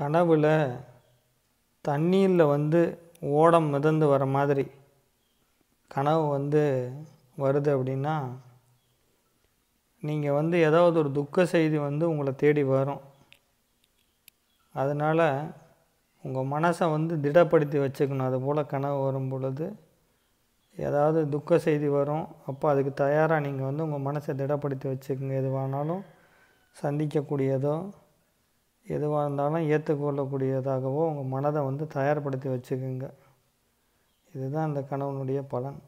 கனவில் தண்ணீரில் வந்து ஓடம் மிதந்து வர மாதிரி கனவு வந்து வருது அப்படின்னா நீங்கள் வந்து ஏதாவது ஒரு துக்க செய்தி வந்து உங்களை தேடி வரும் அதனால் உங்கள் மனசை வந்து திடப்படுத்தி வச்சுக்கணும் அதுபோல் கனவு வரும் பொழுது ஏதாவது துக்க செய்தி வரும் அப்போ அதுக்கு தயாராக நீங்கள் வந்து உங்கள் மனசை திடப்படுத்தி வச்சுக்கோங்க எதுவானாலும் சந்திக்கக்கூடியதோ எதுவாக இருந்தாலும் ஏற்றுக்கொள்ளக்கூடியதாகவோ உங்கள் மனதை வந்து தயார்படுத்தி வச்சுக்குங்க இதுதான் அந்த கணவனுடைய பலன்